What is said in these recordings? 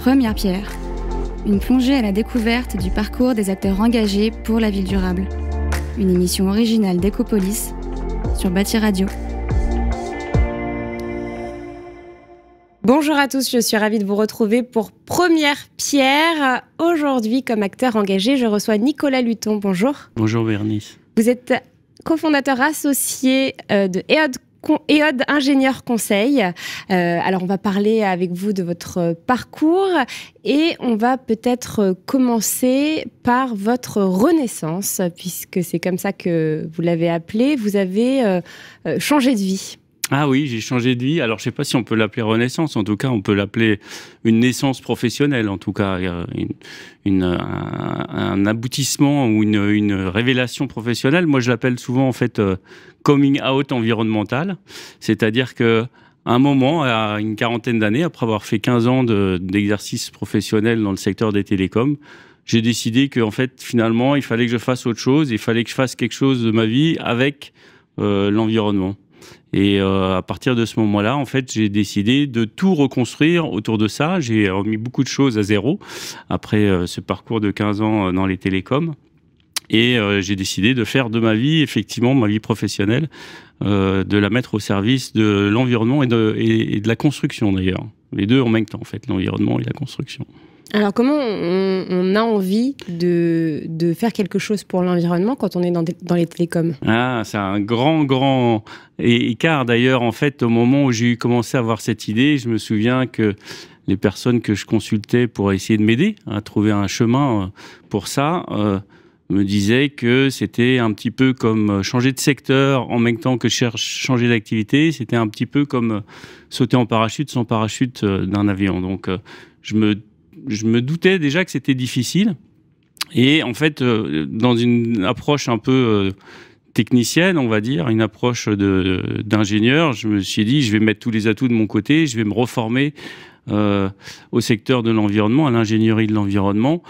Première pierre, une plongée à la découverte du parcours des acteurs engagés pour la ville durable. Une émission originale d'Ecopolis sur Bâti Radio. Bonjour à tous, je suis ravie de vous retrouver pour Première Pierre. Aujourd'hui, comme acteur engagé, je reçois Nicolas Luton. Bonjour. Bonjour Bernice. Vous êtes cofondateur associé euh, de EOD Éode ingénieur conseil. Euh, alors, on va parler avec vous de votre parcours et on va peut-être commencer par votre renaissance, puisque c'est comme ça que vous l'avez appelé. Vous avez euh, euh, changé de vie. Ah oui, j'ai changé de vie. Alors, je ne sais pas si on peut l'appeler renaissance. En tout cas, on peut l'appeler une naissance professionnelle. En tout cas, un, aboutissement ou une, révélation professionnelle. Moi, je l'appelle souvent, en fait, coming out environnemental, c'est-à-dire que un moment, à une quarantaine d'années, après avoir fait 15 ans d'exercice professionnel dans le secteur des télécoms, j'ai décidé que en fait, finalement, il fallait que je fasse autre chose, il fallait que je fasse quelque chose de ma vie avec euh, l'environnement. Et euh, à partir de ce moment-là, en fait, j'ai décidé de tout reconstruire autour de ça. J'ai remis beaucoup de choses à zéro après euh, ce parcours de 15 ans dans les télécoms. Et euh, j'ai décidé de faire de ma vie, effectivement, ma vie professionnelle, euh, de la mettre au service de l'environnement et de, de la construction d'ailleurs. Les deux en même temps, en fait, l'environnement et la construction. Alors, comment on, a envie de, faire quelque chose pour l'environnement quand on est dans, les télécoms Ah, c'est un grand, grand écart. D'ailleurs, en fait, au moment où j'ai commencé à avoir cette idée, je me souviens que les personnes que je consultais pour essayer de m'aider à trouver un chemin euh, pour ça, me disait que c'était un petit peu comme euh, changer de secteur en même temps que changer d'activité. C'était un petit peu comme euh, sauter en parachute sans parachute euh, d'un avion. Donc, je me, je me doutais déjà que c'était difficile. Et en fait, dans une approche un peu technicienne, on va dire, une approche d'ingénieur, je me suis dit, je vais mettre tous les atouts de mon côté, je vais me reformer au secteur de l'environnement, à l'ingénierie de l'environnement.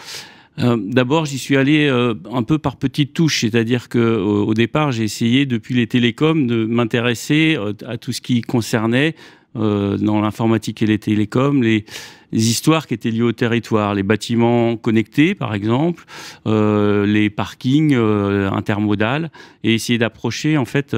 Euh, d'abord, j'y suis allé euh, un peu par petites touches, c'est-à-dire qu'au départ, j'ai essayé depuis les télécoms de m'intéresser euh, à tout ce qui concernait dans l'informatique et les télécoms les, les, histoires qui étaient liées au territoire, les bâtiments connectés par exemple, les parkings intermodales, et essayer d'approcher en fait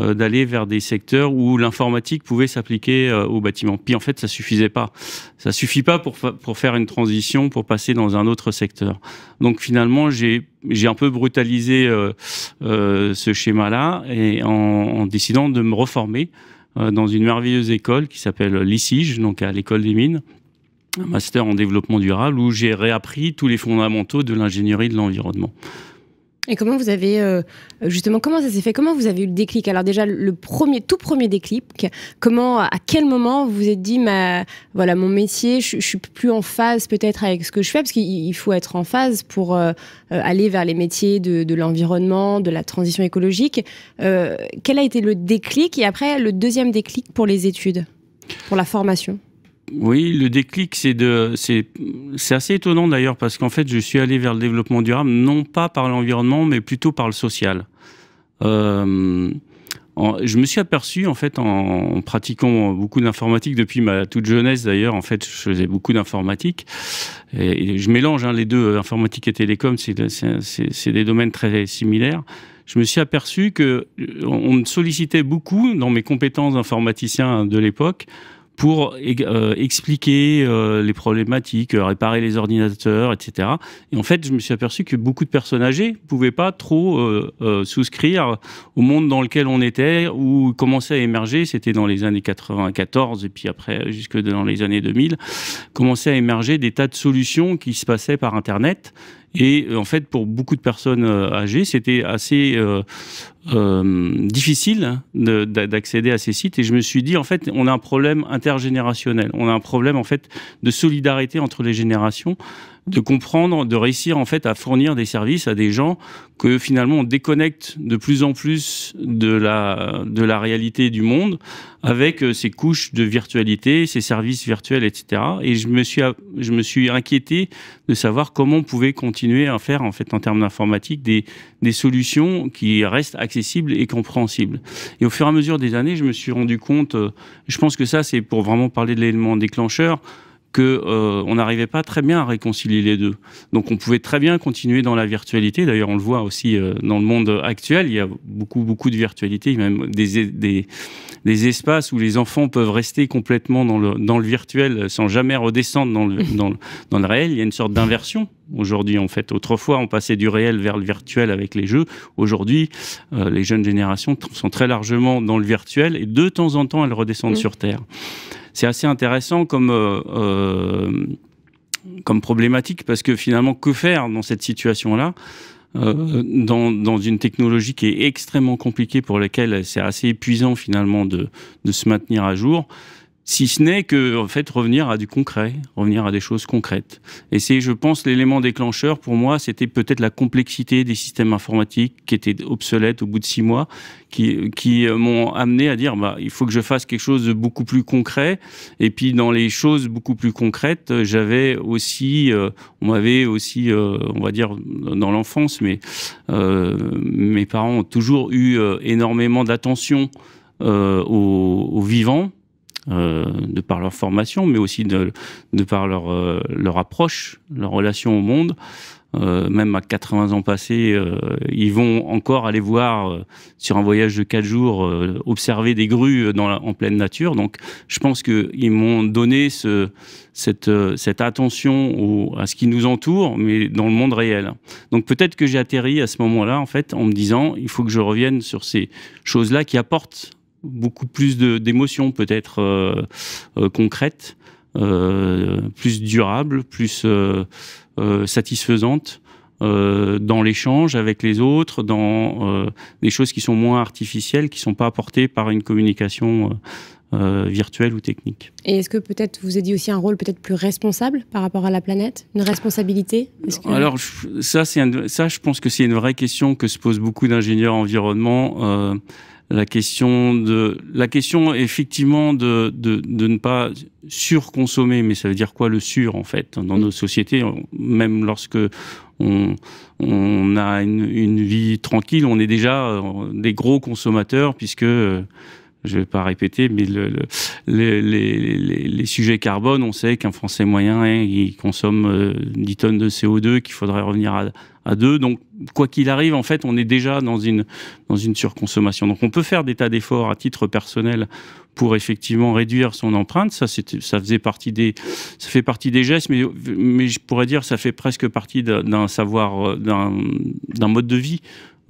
euh, d'aller vers des secteurs où l'informatique pouvait s'appliquer euh, au bâtiment. Puis en fait, ça suffisait pas. Ça suffit pas pour, faire une transition, pour passer dans un autre secteur. Donc finalement, j'ai un peu brutalisé euh, ce schéma-là et en, décidant de me reformer dans une merveilleuse école qui s'appelle l'ICIGE, donc à l'école des mines, un master en développement durable où j'ai réappris tous les fondamentaux de l'ingénierie de l'environnement. Et comment vous avez euh, justement comment ça s'est fait Comment vous avez eu le déclic Alors déjà le premier, tout premier déclic. Comment, à quel moment vous vous êtes dit, ma, voilà, mon métier, je, suis plus en phase peut-être avec ce que je fais, parce qu'il faut être en phase pour euh, euh, aller vers les métiers de, de l'environnement, de la transition écologique. Euh, quel a été le déclic Et après le deuxième déclic pour les études, pour la formation oui, le déclic, c'est assez étonnant d'ailleurs parce qu'en fait, je suis allé vers le développement durable non pas par l'environnement, mais plutôt par le social. Euh, je me suis aperçu en fait en, pratiquant beaucoup d'informatique depuis ma toute jeunesse d'ailleurs. En fait, je faisais beaucoup d'informatique et, je mélange hein, les deux, euh, informatique et télécom, c'est, des domaines très similaires. Je me suis aperçu que euh, me sollicitait beaucoup dans mes compétences d'informaticien de l'époque pour euh, expliquer euh, les problématiques, euh, réparer les ordinateurs, etc. Et en fait, je me suis aperçu que beaucoup de personnes âgées ne pouvaient pas trop souscrire au monde dans lequel on était, où commençait à émerger, c'était dans les années 94 et puis après jusque dans les années 2000, commençaient à émerger des tas de solutions qui se passaient par Internet et euh, en fait, pour beaucoup de personnes euh, âgées, c'était assez euh, difficile hein, d'accéder à ces sites. Et je me suis dit, en fait, on a un problème intergénérationnel. On a un problème, en fait, de solidarité entre les générations de comprendre, de réussir en fait à fournir des services à des gens que finalement on déconnecte de plus en plus de la, de la réalité du monde avec euh, ces couches de virtualité, ces services virtuels, etc. Et je me suis, je me suis inquiété de savoir comment on pouvait continuer à faire en fait en termes d'informatique des, des solutions qui restent accessibles et compréhensibles. Et au fur et à mesure des années, je me suis rendu compte, euh, je pense que ça c'est pour vraiment parler de l'élément déclencheur, qu'on euh, on n'arrivait pas très bien à réconcilier les deux. Donc on pouvait très bien continuer dans la virtualité. D'ailleurs, on le voit aussi euh, dans le monde actuel. Il y a beaucoup beaucoup de virtualité, même des, espaces où les enfants peuvent rester complètement dans le virtuel sans jamais redescendre dans le réel. Il y a une sorte d'inversion aujourd'hui en fait. Autrefois, on passait du réel vers le virtuel avec les jeux. Aujourd'hui, euh, les jeunes générations sont très largement dans le virtuel et de temps en temps, elles redescendent mmh. sur Terre c'est assez intéressant comme, euh, euh, comme problématique parce que finalement, que faire dans cette situation-là euh, dans, une technologie qui est extrêmement compliquée pour laquelle c'est assez épuisant finalement de, de se maintenir à jour si ce n'est que en fait revenir à du concret, revenir à des choses concrètes. Et c'est, je pense, l'élément déclencheur pour moi, c'était peut-être la complexité des systèmes informatiques qui étaient obsolètes au bout de six mois, qui, qui euh, m'ont amené à dire, bah, il faut que je fasse quelque chose de beaucoup plus concret. Et puis dans les choses beaucoup plus concrètes, euh, j'avais aussi, euh, on m'avait aussi, on va dire dans l'enfance, mais mes parents ont toujours eu énormément d'attention aux, aux vivants euh, de par leur formation, mais aussi de, par leur, euh, leur approche, leur relation au monde. Euh, même à 80 ans passés, ils vont encore aller voir sur un voyage de 4 jours, observer des grues en pleine nature. Donc je pense qu'ils m'ont donné cette, attention à ce qui nous entoure, mais dans le monde réel. Donc peut-être que j'ai atterri à ce moment-là, en fait, en me disant, il faut que je revienne sur ces choses-là qui apportent beaucoup plus d'émotions peut-être euh, euh, concrètes, euh, plus durables, plus satisfaisantes. dans l'échange avec les autres, dans des choses qui sont moins artificielles, qui ne sont pas apportées par une communication virtuelle ou technique. Et est-ce que peut-être vous avez dit aussi un rôle peut-être plus responsable par rapport à la planète Une responsabilité Alors ça, ça, je pense que c'est une vraie question que se posent beaucoup d'ingénieurs environnement la question de la question effectivement de, ne pas surconsommer, mais ça veut dire quoi le sur en fait dans mm. nos sociétés, même lorsque on, on a une, vie tranquille, on est déjà euh, des gros consommateurs puisque euh, je ne vais pas répéter, mais le, les, sujets carbone, on sait qu'un Français moyen, hein, il consomme 10 euh, tonnes de CO2, qu'il faudrait revenir à, à deux. Donc, quoi qu'il arrive, en fait, on est déjà dans une, dans une surconsommation. Donc, on peut faire des tas d'efforts à titre personnel pour effectivement réduire son empreinte. Ça, ça faisait partie des, ça fait partie des gestes, mais, mais je pourrais dire, ça fait presque partie d'un savoir, euh, d'un mode de vie.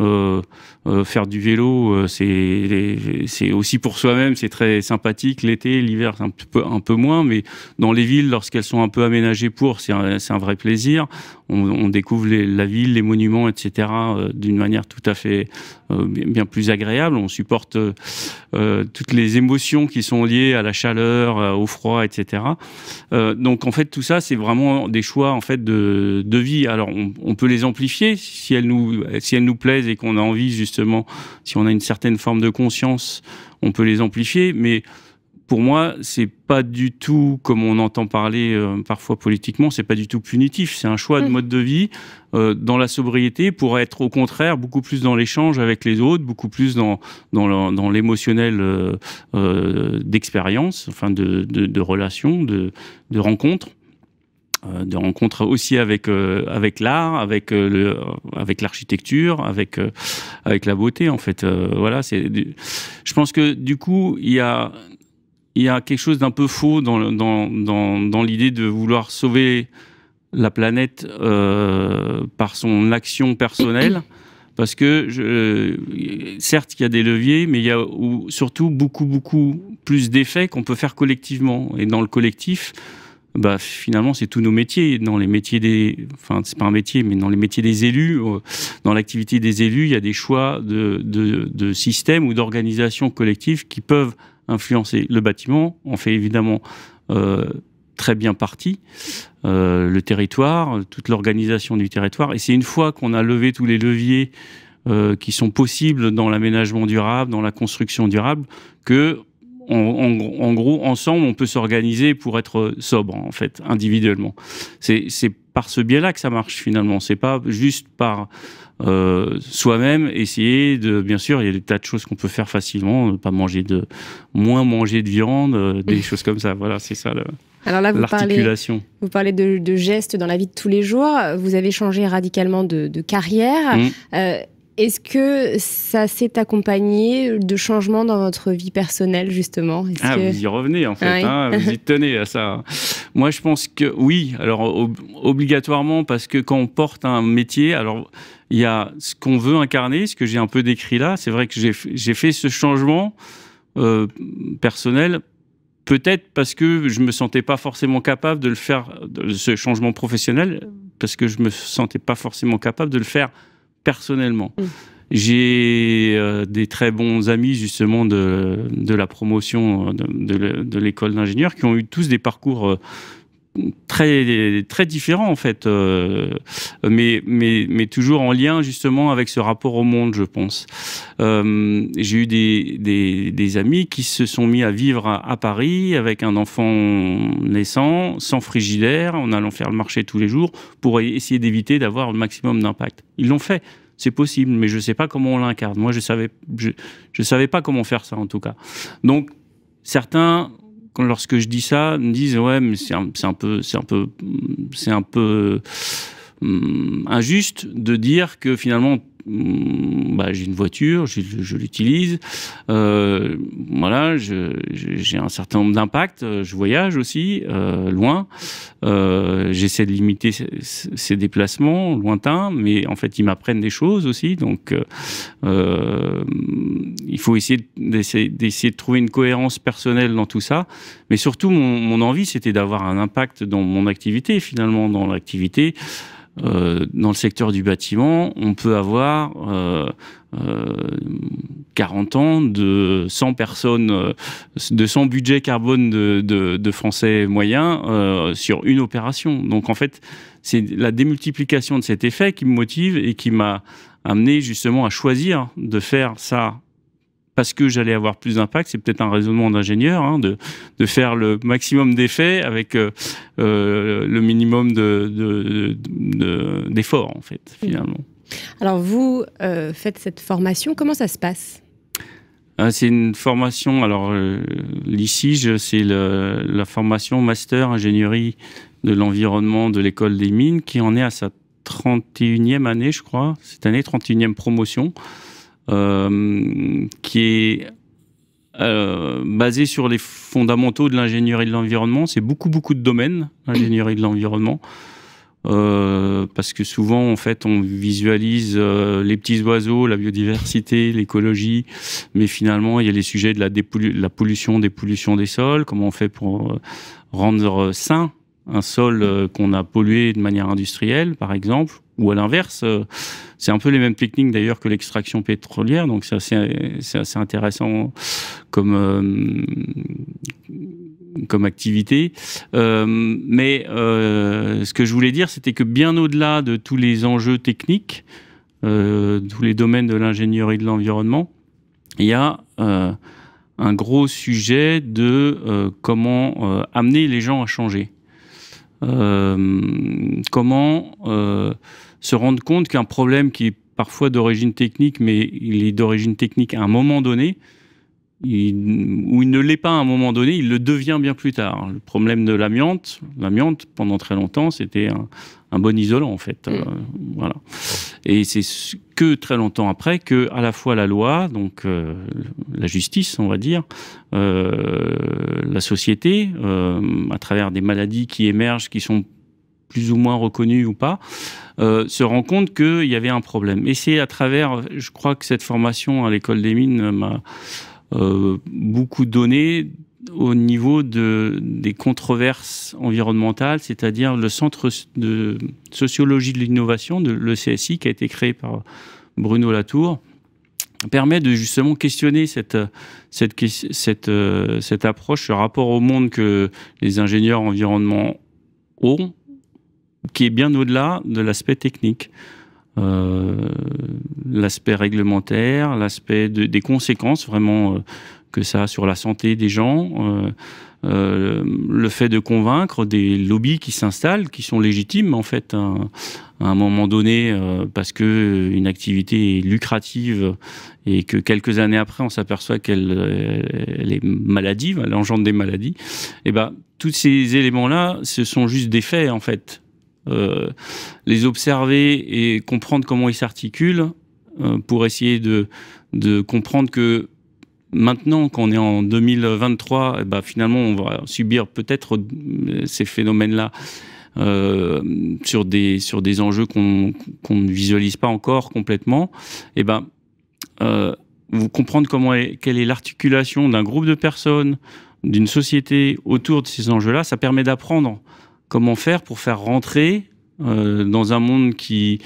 Euh, euh, faire du vélo, c'est c'est aussi pour soi-même, c'est très sympathique. L'été, l'hiver, un peu, un peu moins, mais dans les villes, lorsqu'elles sont un peu aménagées pour, c'est un, un, vrai plaisir on, découvre la ville, les monuments, etc. Euh, d'une manière tout à fait euh, bien plus agréable. On supporte euh, toutes les émotions qui sont liées à la chaleur, au froid, etc. donc en fait tout ça c'est vraiment des choix en fait de, vie. Alors on, peut les amplifier si elles nous si elles nous plaisent et qu'on a envie justement si on a une certaine forme de conscience on peut les amplifier mais pour moi, c'est pas du tout, comme on entend parler euh, parfois politiquement, c'est pas du tout punitif. C'est un choix de mm. mode de vie euh, dans la sobriété pour être au contraire beaucoup plus dans l'échange avec les autres, beaucoup plus dans, dans l'émotionnel euh, d'expérience, enfin de, de, de relations, de, de rencontres de rencontres aussi avec avec l'art, avec le, avec l'architecture, avec avec la beauté en fait. voilà, c'est je pense que du coup il y a il y a quelque chose d'un peu faux dans, dans, dans, l'idée de vouloir sauver la planète euh, par son action personnelle. Parce que, je, certes, il y a des leviers, mais il y a surtout beaucoup, beaucoup plus d'effets qu'on peut faire collectivement. Et dans le collectif, bah, finalement, c'est tous nos métiers. Dans les métiers des, enfin, c'est pas un métier, mais dans les métiers des élus, euh, dans l'activité des élus, il y a des choix de, de, de systèmes ou d'organisations collectives qui peuvent influencer le bâtiment. On fait évidemment euh, très bien partie, euh, le territoire, toute l'organisation du territoire. Et c'est une fois qu'on a levé tous les leviers euh, qui sont possibles dans l'aménagement durable, dans la construction durable, que en, gros, ensemble, on peut s'organiser pour être sobre, en fait, individuellement. C'est par ce biais-là que ça marche finalement. C'est pas juste par euh, soi-même, essayer de, bien sûr, il y a des tas de choses qu'on peut faire facilement, pas manger de, moins manger de viande, euh, des choses comme ça. Voilà, c'est ça le. Alors là, vous parlez, vous parlez de, gestes dans la vie de tous les jours. Vous avez changé radicalement de, carrière. Mmh. Euh, est-ce que ça s'est accompagné de changements dans votre vie personnelle, justement Ah, vous y revenez, en fait. Hein, vous y tenez à ça. Hein. Moi, je pense que oui. Alors, obligatoirement, parce que quand on porte un métier, alors, il y a ce qu'on veut incarner, ce que j'ai un peu décrit là. C'est vrai que j'ai fait ce changement euh, personnel peut-être parce que je me sentais pas forcément capable de le faire, ce changement professionnel, parce que je me sentais pas forcément capable de le faire personnellement. Mm. J'ai euh, des très bons amis justement de, la promotion euh, de, de l'école d'ingénieurs qui ont eu tous des parcours euh, très très différent en fait, euh, mais, mais mais toujours en lien justement avec ce rapport au monde, je pense. Euh, j'ai eu des, des, amis qui se sont mis à vivre à, Paris avec un enfant naissant, sans frigidaire, en allant faire le marché tous les jours pour essayer d'éviter d'avoir le maximum d'impact. Ils l'ont fait. C'est possible, mais je ne sais pas comment on l'incarne. Moi, je savais, je, je savais pas comment faire ça en tout cas. Donc, certains lorsque je dis ça, me disent ouais, mais c'est un, un, peu, c'est un peu, c'est un peu hum, injuste de dire que finalement Mm, bah, j'ai une voiture, je, l'utilise. Euh, voilà, j'ai un certain nombre d'impacts. Euh, je voyage aussi, euh, loin. Euh, J'essaie de limiter ces déplacements lointains, mais en fait, ils m'apprennent des choses aussi. Donc, euh, euh, il faut essayer d'essayer de trouver une cohérence personnelle dans tout ça. Mais surtout, mon, mon envie, c'était d'avoir un impact dans mon activité, finalement, dans l'activité. Euh, dans le secteur du bâtiment, on peut avoir euh, euh, 40 ans de 100 personnes, euh, de 100 budgets carbone de, de, de Français moyens euh, sur une opération. Donc en fait, c'est la démultiplication de cet effet qui me motive et qui m'a amené justement à choisir de faire ça parce que j'allais avoir plus d'impact. C'est peut-être un raisonnement d'ingénieur hein, de, faire le maximum d'effets avec euh, euh, le minimum d'efforts, de, en fait, finalement. Alors, vous euh, faites cette formation. Comment ça se passe ah, c'est une formation, alors l'ICIGE, c'est la formation Master Ingénierie de l'Environnement de l'École des Mines qui en est à sa 31e année, je crois, cette année 31e promotion. Euh, qui est euh, basé sur les fondamentaux de l'ingénierie de l'environnement. C'est beaucoup, beaucoup de domaines, l'ingénierie de l'environnement. Euh, parce que souvent, en fait, on visualise les petits oiseaux, la biodiversité, l'écologie, mais finalement, il y a les sujets de la, de la pollution, des pollutions des sols, comment on fait pour rendre sain un sol qu'on a pollué de manière industrielle, par exemple, ou à l'inverse, euh, c'est un peu les mêmes techniques d'ailleurs que l'extraction pétrolière, donc c'est assez, intéressant comme, euh, comme activité. Euh, mais ce que je voulais dire, c'était que bien au-delà de tous les enjeux techniques, tous les domaines de l'ingénierie de l'environnement, il y a un gros sujet de comment amener les gens à changer. comment se rendre compte qu'un problème qui est parfois d'origine technique, mais il est d'origine technique à un moment donné, ou il ne l'est pas à un moment donné, il le devient bien plus tard. Le problème de l'amiante, l'amiante pendant très longtemps, c'était un, bon isolant en fait. Mm. Euh, voilà. Et c'est que très longtemps après que à la fois la loi, donc euh, la justice, on va dire, euh, la société, à travers des maladies qui émergent, qui sont plus ou moins reconnu ou pas, euh, se rend compte qu'il y avait un problème. Et c'est à travers, je crois que cette formation à l'école des mines m'a euh, beaucoup donné au niveau de, des controverses environnementales, c'est-à-dire le Centre de sociologie de l'innovation, le CSI, qui a été créé par Bruno Latour, permet de justement questionner cette, cette, cette, euh, cette approche, ce rapport au monde que les ingénieurs environnement ont, qui est bien au-delà de l'aspect technique. Euh, l'aspect réglementaire, l'aspect des conséquences vraiment euh, que ça a sur la santé des gens, euh, le fait de convaincre des lobbies qui s'installent, qui sont légitimes en fait hein, à un moment donné parce qu'une activité est lucrative et que quelques années après on s'aperçoit qu'elle est maladive, elle engendre des maladies. Et eh ben tous ces éléments là, ce sont juste des faits en fait euh, les observer et comprendre comment ils s'articulent euh, pour essayer de, comprendre que maintenant qu'on est en 2023, eh ben, finalement on va subir peut-être euh, ces phénomènes-là. sur des sur des enjeux qu'on ne visualise pas encore complètement et eh ben vous comprendre comment quelle est l'articulation d'un groupe de personnes d'une société autour de ces enjeux-là ça permet d'apprendre comment faire pour faire rentrer euh, dans un monde qui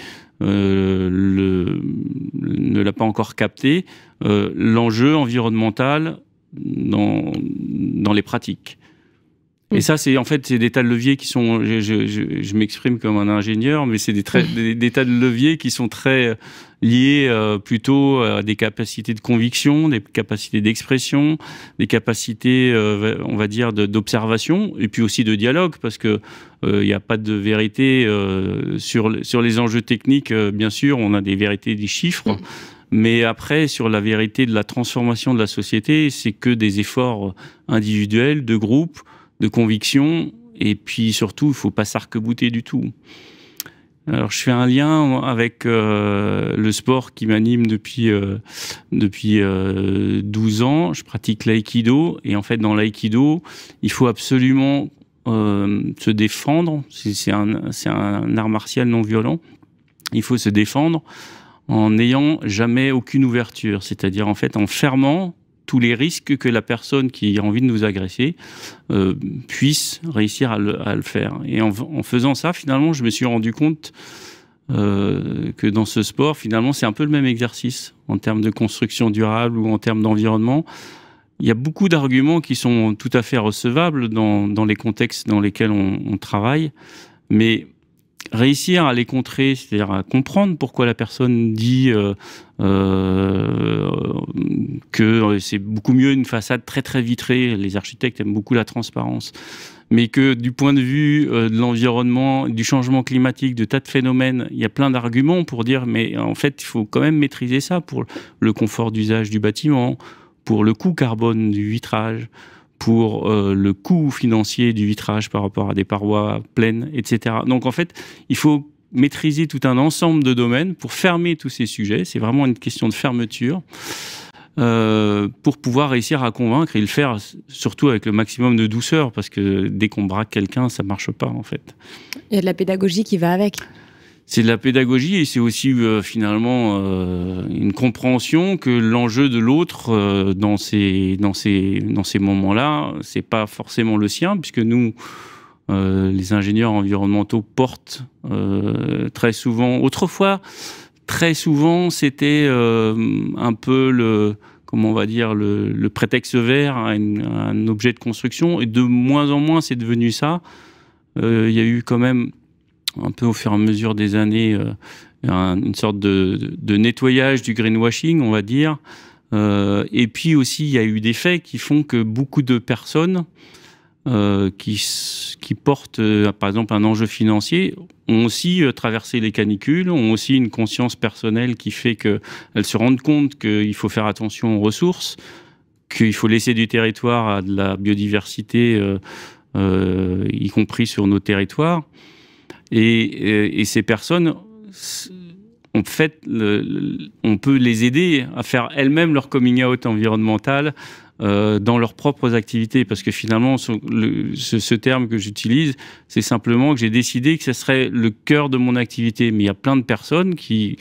euh, ne l'a pas encore capté, euh, l'enjeu environnemental dans les pratiques. Et mm. ça, c'est en fait c'est des tas de leviers qui sont. Je, je, je, m'exprime comme un ingénieur, mais c'est mm. des, des, tas de leviers qui sont très euh, liés euh, plutôt à des capacités de conviction, des capacités d'expression, des capacités, euh, on va dire, d'observation, et puis aussi de dialogue, parce que il n'y a pas de vérité sur sur les enjeux techniques. bien sûr, on a des vérités, des chiffres. Mm. Mais après, sur la vérité de la transformation de la société, c'est que des efforts individuels, de groupes, de conviction. Et puis surtout, il ne faut pas s'arc-bouter du tout. Alors, je fais un lien avec euh, le sport qui m'anime depuis, euh, depuis 12 euh, ans. Je pratique l'aïkido. Et en fait, dans l'aïkido, il faut absolument se défendre. C'est un, un art martial non violent. Il faut se défendre en n'ayant jamais aucune ouverture. C'est-à-dire, en fait, en fermant tous les risques que la personne qui a envie de nous agresser euh, puisse réussir à le, faire. Et en, faisant ça, finalement, je me suis rendu compte euh, que dans ce sport, finalement, c'est un peu le même exercice en termes de construction durable ou en termes d'environnement. Il y a beaucoup d'arguments qui sont tout à fait recevables dans, les contextes dans lesquels on, on travaille, mais réussir à les contrer, c'est-à-dire à comprendre pourquoi la personne dit euh, euh, que c'est beaucoup mieux une façade très très vitrée. Les architectes aiment beaucoup la transparence. Mais que du point de vue euh, de l'environnement, du changement climatique, de tas de phénomènes, il y a plein d'arguments pour dire mais en fait il faut quand même maîtriser ça pour le confort d'usage du bâtiment, pour le coût carbone du vitrage, pour euh, le coût financier du vitrage par rapport à des parois pleines, etc. Donc en fait, il faut maîtriser tout un ensemble de domaines pour fermer tous ces sujets. C'est vraiment une question de fermeture. Euh, pour pouvoir réussir à convaincre et le faire surtout avec le maximum de douceur parce que dès qu'on braque quelqu'un, ça marche pas en fait. Il y a de la pédagogie qui va avec c'est de la pédagogie et c'est aussi euh, finalement euh, une compréhension que l'enjeu de l'autre euh, dans ces dans ces dans ces moments-là, c'est pas forcément le sien puisque nous les ingénieurs environnementaux portent très souvent autrefois très souvent c'était un peu le comment on va dire le, prétexte vert à, un objet de construction et de moins en moins c'est devenu ça il y a eu quand même un peu au fur et à mesure des années, euh, une sorte de, nettoyage du greenwashing, on va dire. Euh, et puis aussi, il y a eu des faits qui font que beaucoup de personnes euh, qui, portent, par exemple, un enjeu financier, ont aussi traversé les canicules, ont aussi une conscience personnelle qui fait qu'elles se rendent compte qu'il faut faire attention aux ressources, qu'il faut laisser du territoire à de la biodiversité, y compris sur nos territoires. Et, ces personnes, fait, on peut les aider à faire elles-mêmes leur coming out environnemental, euh, dans leurs propres activités. Parce que finalement, ce, terme que j'utilise, c'est simplement que j'ai décidé que ce serait le cœur de mon activité. Mais il y a plein de personnes qui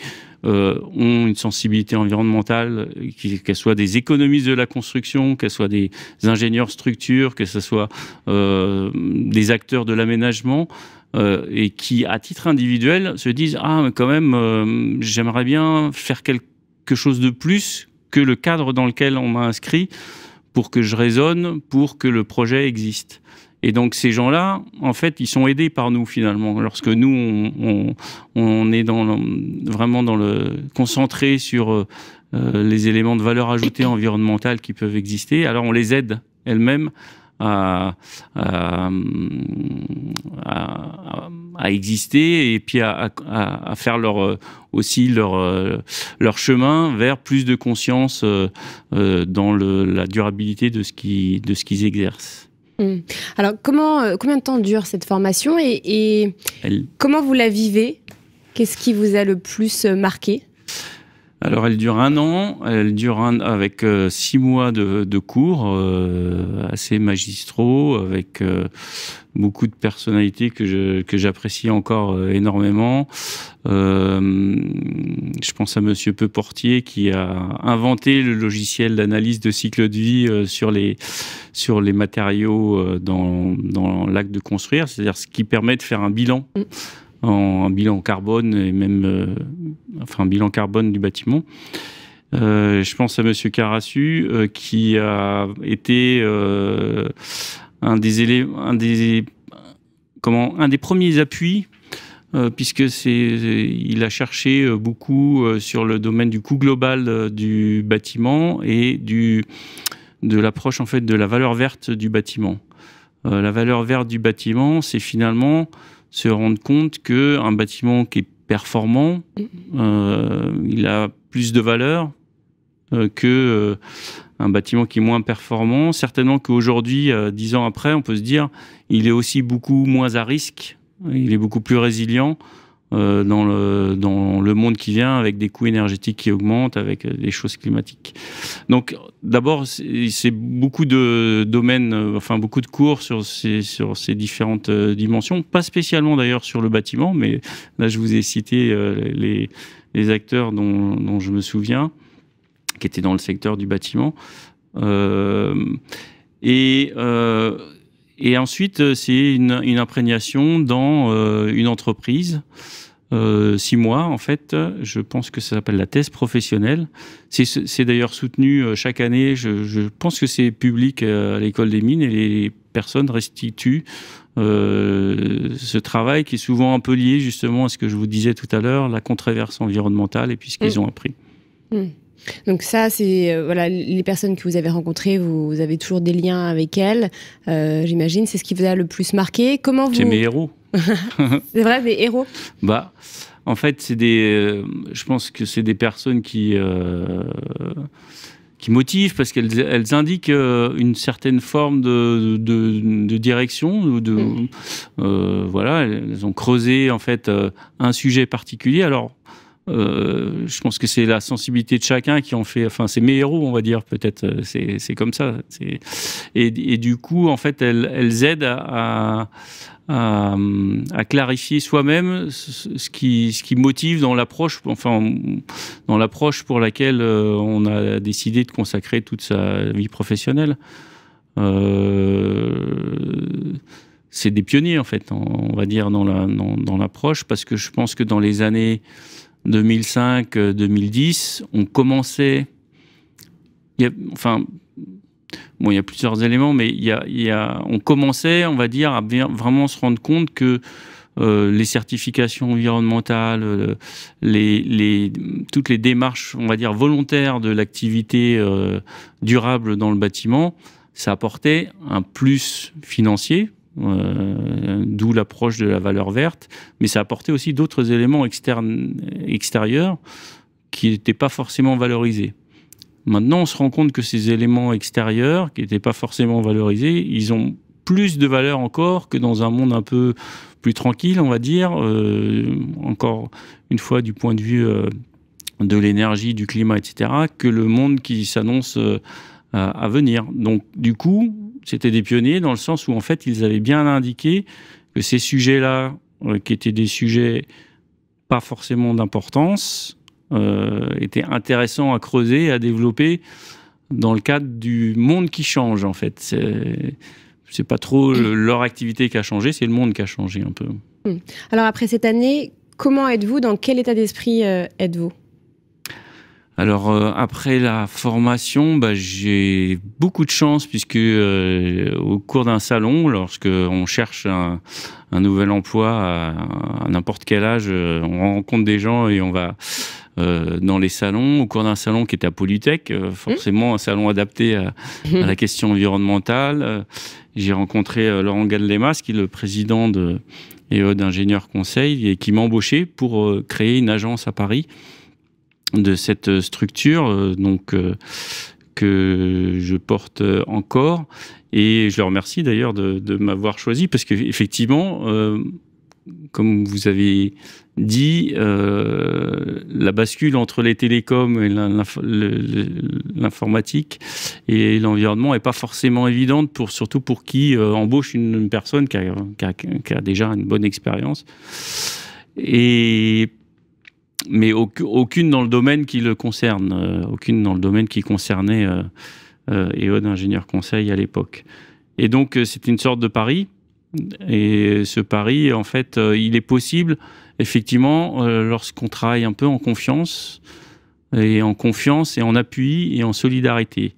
euh, ont une sensibilité environnementale, qu'elles soient des économistes de la construction, qu'elles soient des ingénieurs structures, que ce soit euh, des acteurs de l'aménagement. Euh, et qui, à titre individuel, se disent ah mais quand même euh, j'aimerais bien faire quelque chose de plus que le cadre dans lequel on m'a inscrit pour que je raisonne, pour que le projet existe. Et donc ces gens-là, en fait, ils sont aidés par nous finalement. Lorsque nous, on, est dans vraiment dans le concentré sur euh, les éléments de valeur ajoutée environnementale qui peuvent exister, alors on les aide elles-mêmes euh, euh, à, exister et puis à, faire leur euh, aussi leur chemin vers plus de conscience dans la durabilité de ce qui qu'ils exercent. Mmh. Alors comment combien de temps dure cette formation et, comment vous la vivez Qu'est-ce qui vous a le plus marqué alors elle dure un an, elle dure avec euh, six mois de, cours euh, assez magistraux, avec euh, beaucoup de personnalités que j'apprécie encore énormément. je pense à Monsieur Peuportier qui a inventé le logiciel d'analyse de cycle de vie sur les sur les matériaux dans l'acte de construire, c'est-à-dire ce qui permet de faire un bilan. Mm en, un bilan carbone et même euh, enfin bilan carbone du bâtiment. Euh, je pense à Monsieur Carassu euh, qui a été un des un des comment, un des premiers appuis. puisque c'est, il a cherché beaucoup sur le domaine du coût global du bâtiment et du, de l'approche en fait de la valeur verte du bâtiment. la valeur verte du bâtiment, c'est finalement se rendre compte qu'un bâtiment qui est performant, euh, il a plus de valeur euh, que euh, un bâtiment qui est moins performant. Certainement qu'aujourd'hui, dix ans après, on peut se dire, il est aussi beaucoup moins à risque, il est beaucoup plus résilient euh, dans, le, dans le monde qui vient, avec des coûts énergétiques qui augmentent, avec euh, des choses climatiques. Donc, d'abord, c'est beaucoup de domaines, euh, enfin beaucoup de cours sur ces, sur ces différentes dimensions, pas spécialement d'ailleurs sur le bâtiment, mais là, je vous ai cité les, les acteurs dont, je me souviens, qui étaient dans le secteur du bâtiment. et et ensuite, euh, c'est une, imprégnation dans euh, une entreprise. Euh, six mois, en fait, je pense que ça s'appelle la thèse professionnelle. C'est d'ailleurs soutenu chaque année. Je, pense que c'est public à l'école des mines et les personnes restituent ce travail qui est souvent un peu lié justement à ce que je vous disais tout à l'heure, la controverse environnementale et puis ce qu'ils mm. ont appris. Mm. Donc ça, c'est euh, voilà, les personnes que vous avez rencontrées, vous, avez toujours des liens avec elles, euh, j'imagine. C'est ce qui vous a le plus marqué. Comment vous C'est mes héros. c'est vrai, mes héros. Bah, en fait, c'est des. Euh, je pense que c'est des personnes qui qui motivent parce qu'elles elles indiquent une certaine forme de, de, de direction. De, mm. voilà, elles ont creusé en fait un sujet particulier. Alors euh, je pense que c'est la sensibilité de chacun qui en fait. Enfin, c'est mes héros, on va dire, peut-être. Euh, c'est comme ça. Et, et, du coup, en fait, elles, elles aident à, à, à clarifier soi-même ce qui, ce qui motive dans l'approche, enfin, dans l'approche pour laquelle euh, on a décidé de consacrer toute sa vie professionnelle. Euh, c'est des pionniers en fait, on va dire dans la, dans, dans parce que je pense que dans les années 2005-2010, on commençait. enfin, bon, il y a plusieurs éléments, mais il y a, on commençait, on va dire, à vraiment se rendre compte que euh, les certifications environnementales, euh, les, toutes les démarches, on va dire, volontaires de l'activité euh, durable dans le bâtiment, ça apportait un plus financier euh, d'où l'approche de la valeur verte, mais ça apportait aussi d'autres éléments externes, extérieurs qui n'étaient pas forcément valorisés. Maintenant, on se rend compte que ces éléments extérieurs, qui n'étaient pas forcément valorisés, ils ont plus de valeur encore que dans un monde un peu plus tranquille, on va dire, euh, encore une fois du point de vue euh, de l'énergie, du climat, etc., que le monde qui s'annonce à venir. Donc, du coup, c'était des pionniers dans le sens où, en fait, ils avaient bien indiqué que ces sujets-là, euh, qui étaient des sujets pas forcément d'importance, euh, étaient intéressants à creuser, à développer dans le cadre du monde qui change, en fait. C'est pas trop leur activité qui a changé, c'est le monde qui a changé un peu. Hmm. Alors, après cette année, comment êtes-vous Dans quel état d'esprit euh, êtes-vous alors euh, après la formation, bah, j'ai beaucoup de chance puisque euh, au cours d'un salon, lorsque on cherche un, un nouvel emploi à, n'importe quel âge, euh, on rencontre des gens et on va dans les salons, au cours d'un salon qui est à Polytech, mmh. forcément un salon adapté à, la question environnementale. J'ai rencontré Laurent Gallemas, qui est le président de d'ingénieurs conseil et qui m'a embauché pour créer une agence à Paris de cette euh, structure euh, donc euh, que je porte encore et je le remercie d'ailleurs de, m'avoir choisi parce que qu'effectivement comme vous avez dit, la bascule entre les télécoms et l'informatique et l'environnement n'est pas forcément évidente, pour, surtout pour qui embauche une personne qui qui a, déjà une bonne expérience. Et mais aucune dans le domaine qui le concerne, euh, aucune dans le domaine qui concernait EOD euh, euh, Ingénieur Conseil à l'époque. Et donc, c'est une sorte de pari. Et ce pari, en fait, il est possible, effectivement, lorsqu'on travaille un peu en confiance, et en confiance, et en appui, et en solidarité.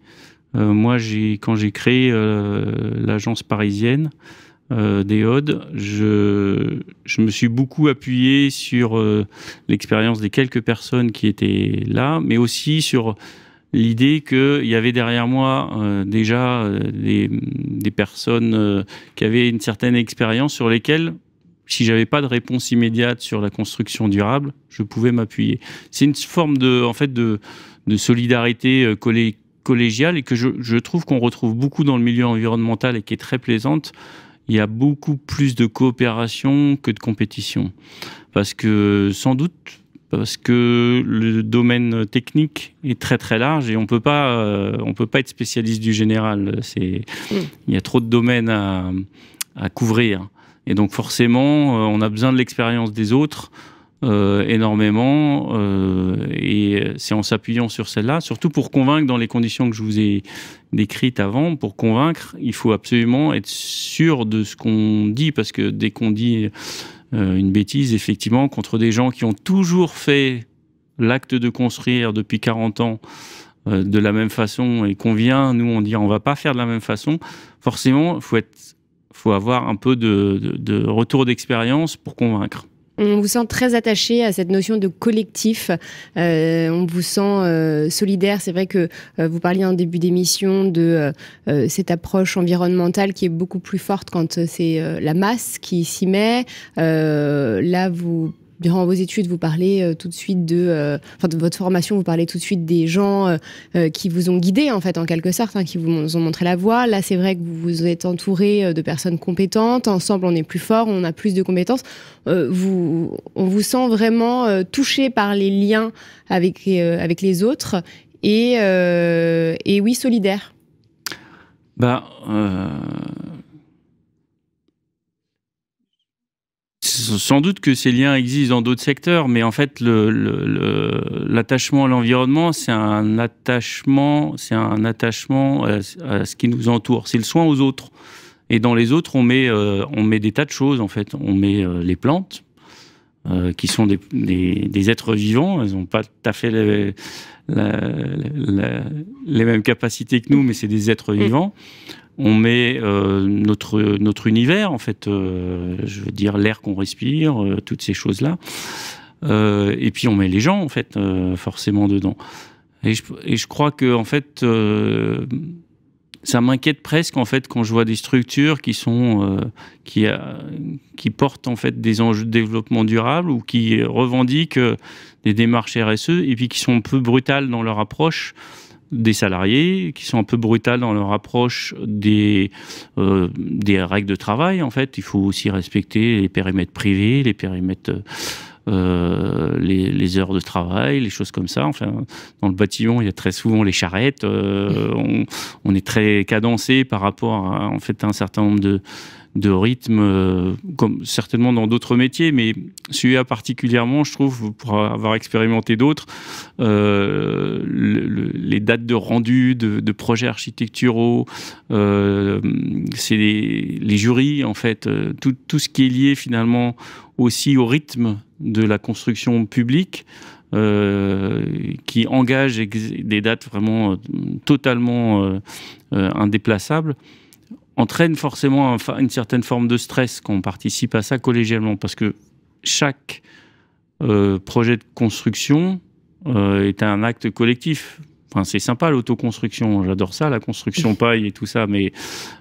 moi, quand j'ai créé l'agence parisienne, euh, des je, me suis beaucoup appuyé sur euh, l'expérience des quelques personnes qui étaient là, mais aussi sur l'idée qu'il y avait derrière moi euh, déjà des, personnes qui avaient une certaine expérience sur lesquelles, si j'avais pas de réponse immédiate sur la construction durable, je pouvais m'appuyer. C'est une forme de, en fait, de, solidarité collégiale et que je, je trouve qu'on retrouve beaucoup dans le milieu environnemental et qui est très plaisante il y a beaucoup plus de coopération que de compétition. Parce que, sans doute, parce que le domaine technique est très très large et on peut pas euh, on peut pas être spécialiste du général. C'est mm. il y a trop de domaines à, couvrir et donc forcément euh, on a besoin de l'expérience des autres euh, énormément. Euh, et c'est en s'appuyant sur celle-là, surtout pour convaincre dans les conditions que je vous ai décrites avant, pour convaincre, il faut absolument être sûr de ce qu'on dit, parce que dès qu'on dit euh, une bêtise, effectivement, contre des gens qui ont toujours fait l'acte de construire depuis 40 ans, de la même façon et qu'on vient, nous on dit on va pas faire de la même façon, forcément faut être, faut avoir un peu de retour d'expérience pour convaincre. On vous sent très attaché à cette notion de collectif. Euh, on vous sent euh, solidaire. C'est vrai que euh, vous parliez en début d'émission de euh, cette approche environnementale qui est beaucoup plus forte quand c'est la masse qui s'y met. là, vous durant vos études, vous parlez euh, tout de suite de, euh, enfin, de votre formation, vous parlez tout de suite des gens euh, qui vous ont guidé en fait en quelque sorte, hein, qui vous ont montré la voie. Là, c'est vrai que vous vous êtes entouré de personnes compétentes. Ensemble, on est plus fort, on a plus de compétences. vous, on vous sent vraiment touché par les liens avec avec les autres et et oui solidaire. Bah sans doute que ces liens existent dans d'autres secteurs, mais en fait, l'attachement le, à l'environnement, c'est un attachement, c'est un attachement euh, à, ce qui nous entoure. C'est le soin aux autres. Et dans les autres, on met, euh, on met des tas de choses, en fait. On met euh, les plantes, qui sont des, êtres vivants. Elles n'ont pas tout à fait la, les mêmes capacités que nous, mais c'est des êtres mm. vivants. On met euh, notre, notre univers, en fait, euh, je veux dire l'air qu'on respire, euh, toutes ces choses-là. et puis on met les gens, en fait, forcément dedans. Et je, et je crois que, en fait, ça m'inquiète presque en fait quand je vois des structures qui sont euh, euh, qui, portent en fait des enjeux de développement durable ou qui revendiquent euh, des démarches RSE et puis qui sont un peu brutales dans leur approche des salariés, qui sont un peu brutales dans leur approche des, des règles de travail. En fait, il faut aussi respecter les périmètres privés, les périmètres euh, les, heures de travail, les choses comme ça. Enfin, dans le bâtiment, il y a très souvent les charrettes. Euh, on, est très cadencé par rapport à, en fait, un certain nombre de, rythmes, euh, comme certainement dans d'autres métiers, mais celui-là particulièrement, je trouve, pour avoir expérimenté d'autres, les dates de rendu de, projets architecturaux, c'est les, jurys, en fait, tout, tout ce qui est lié finalement aussi au rythme de la construction publique euh, qui engage des dates vraiment euh, totalement euh, euh, indéplaçables entraîne forcément une certaine forme de stress quand on participe à ça collégialement parce que chaque projet de construction est un acte collectif. c'est sympa l'autoconstruction, j'adore ça, la construction paille et tout ça, mais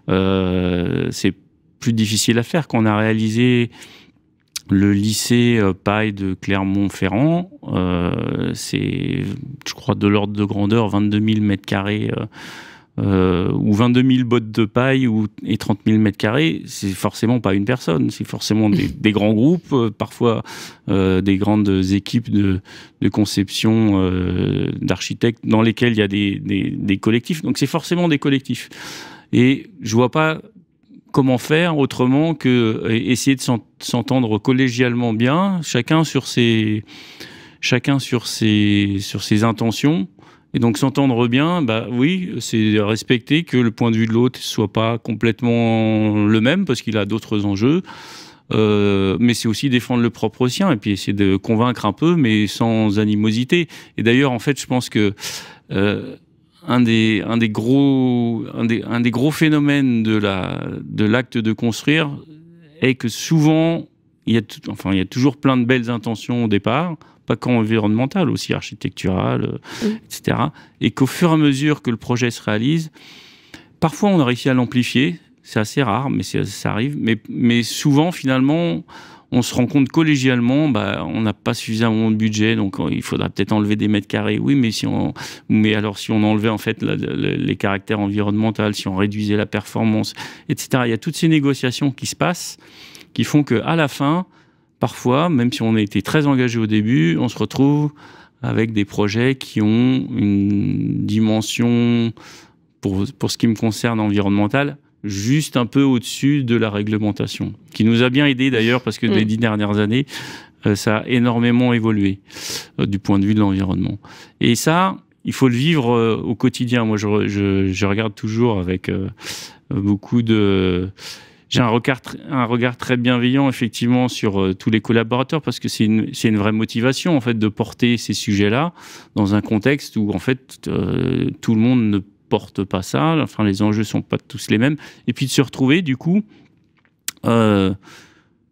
c'est plus difficile à faire qu'on a réalisé le lycée euh, Paille de Clermont-Ferrand, euh, c'est, je crois, de l'ordre de grandeur 22 000 mètres carrés. Euh, ou 22 000 bottes de paille ou, et 30 000 mètres carrés, c'est forcément pas une personne, c'est forcément des, grands groupes, parfois des grandes équipes de, conception d'architectes dans lesquelles il y a des, des collectifs. Donc c'est forcément des collectifs. Et je vois pas comment faire autrement que euh, essayer de s'entendre collégialement bien, chacun sur ses, chacun sur ses, sur ses intentions. Et donc s'entendre bien, bah oui, c'est respecter que le point de vue de l'autre soit pas complètement le même parce qu'il a d'autres enjeux. Euh, mais c'est aussi défendre le propre sien et puis essayer de convaincre un peu, mais sans animosité. Et d'ailleurs, en fait, je pense que euh, un des, gros, phénomènes de l'acte de, construire est que souvent, il y, a enfin, il y a toujours plein de belles intentions au départ, pas qu'environnementales, aussi architecturales, euh, mm. etc. Et qu'au fur et à mesure que le projet se réalise, parfois on a réussi à l'amplifier, c'est assez rare, mais ça arrive, mais, mais souvent finalement on se rend compte collégialement, bah, on n'a pas suffisamment de budget, donc euh, il faudra peut-être enlever des mètres carrés, oui, mais, si on, mais alors si on enlevait en fait les caractères environnementaux, si on réduisait la performance, etc. Il y a toutes ces négociations qui se passent, qui font que à la fin, parfois, même si on a été très engagé au début, on se retrouve avec des projets qui ont une dimension, pour ce qui me concerne, environnementale, juste un peu au-dessus de la réglementation, qui nous a bien aidé d'ailleurs parce que mm. les dix dernières années, euh, ça a énormément évolué euh, du point de vue de l'environnement. Et ça, il faut le vivre euh, au quotidien. Moi, je, regarde toujours avec beaucoup de... J'ai un regard, un regard très bienveillant, effectivement, sur tous les collaborateurs, parce que c'est une, une, vraie motivation, en fait, de porter ces sujets-là dans un contexte où, en fait, tout le monde ne peut porte pas ça. Enfin, les enjeux sont pas tous les mêmes. Et puis de se retrouver, du coup, euh,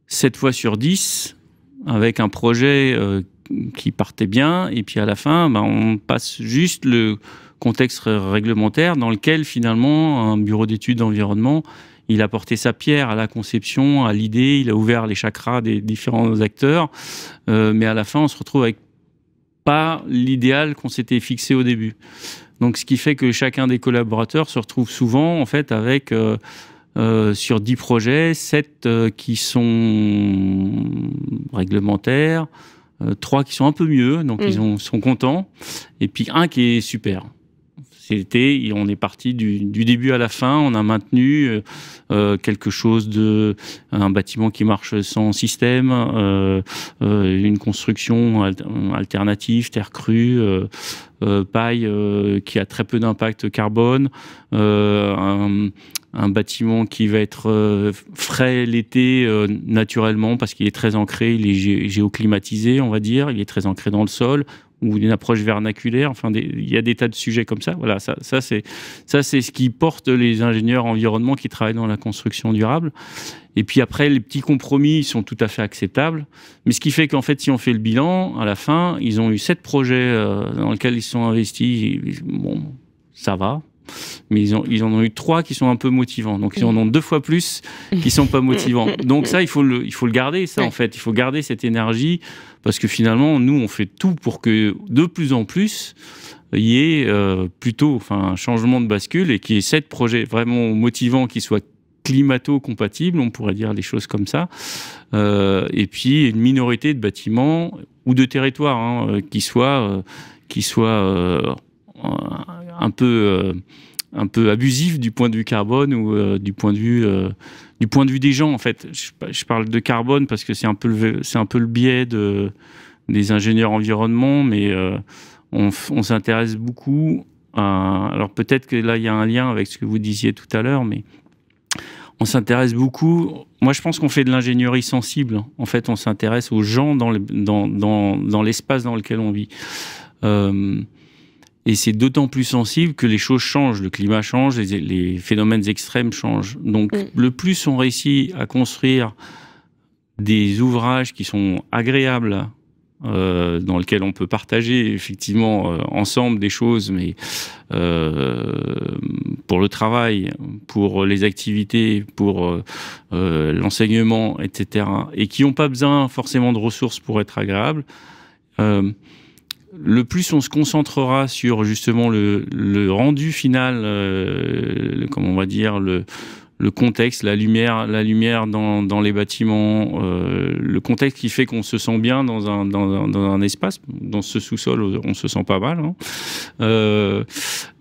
sept fois sur 10, avec un projet euh, qui partait bien, et puis à la fin, ben, on passe juste le contexte réglementaire dans lequel finalement un bureau d'études d'environnement, il a porté sa pierre à la conception, à l'idée, il a ouvert les chakras des différents acteurs, euh, mais à la fin, on se retrouve avec pas l'idéal qu'on s'était fixé au début. Donc, ce qui fait que chacun des collaborateurs se retrouve souvent, en fait, avec euh, euh, sur 10 projets, 7 euh, qui sont réglementaires, 3 qui sont un peu mieux, donc ils mm. sont contents, et puis un qui est super. C'était, on est parti du, début à la fin. On a maintenu euh, euh, quelque chose de un bâtiment qui marche sans système, euh, une construction alternative, terre crue. paille qui a très peu d'impact carbone, un, bâtiment qui va être frais l'été naturellement parce qu'il est très ancré, il est géoclimatisé, on va dire, il est très ancré dans le sol ou d'une approche vernaculaire. Enfin, il y a des tas de sujets comme ça. Voilà, ça, ça c'est ça c'est ce qui porte les ingénieurs environnement qui travaillent dans la construction durable. Et puis après, les petits compromis sont tout à fait acceptables. Mais ce qui fait qu'en fait, si on fait le bilan, à la fin, ils ont eu sept projets euh, dans lesquels ils sont investis. Bon, ça va mais ils, ont, ils en ont eu trois qui sont un peu motivants. Donc, ils en ont deux fois plus qui sont pas motivants. Donc, ça, il faut le, garder, ça, en fait. Il faut garder cette énergie parce que finalement, nous, on fait tout pour que de plus en plus, il y ait euh, plutôt un changement de bascule et qu'il y ait sept projets vraiment motivants qui soient climato-compatibles, on pourrait dire des choses comme ça, euh, et puis une minorité de bâtiments ou de territoires qui hein, euh, qui soient un peu euh, un peu abusif du point de vue carbone ou euh, du point de vue euh, du point de vue des gens en fait. Je, parle de carbone parce que c'est un peu le c'est un peu le biais de des ingénieurs environnement, mais on, s'intéresse beaucoup. À, alors peut-être que là il y a un lien avec ce que vous disiez tout à l'heure, mais on s'intéresse beaucoup. Moi, je pense qu'on fait de l'ingénierie sensible. En fait, on s'intéresse aux gens dans l'espace dans, dans, dans, dans lequel on vit. Et c'est d'autant plus sensible que les choses changent, le climat change, les, phénomènes extrêmes changent. Donc mm. le plus on réussit à construire des ouvrages qui sont agréables, euh, dans lesquels on peut partager effectivement euh, ensemble des choses, mais euh, pour le travail, pour les activités, pour l'enseignement, etc., et qui n'ont pas besoin forcément de ressources pour être agréables le plus on se concentrera sur justement le, rendu final, euh, le, on va dire, le, contexte, la lumière, la lumière dans, les bâtiments, euh, le contexte qui fait qu'on se sent bien dans un, dans, un, espace. Dans ce sous-sol, on se sent pas mal. Hein. Euh,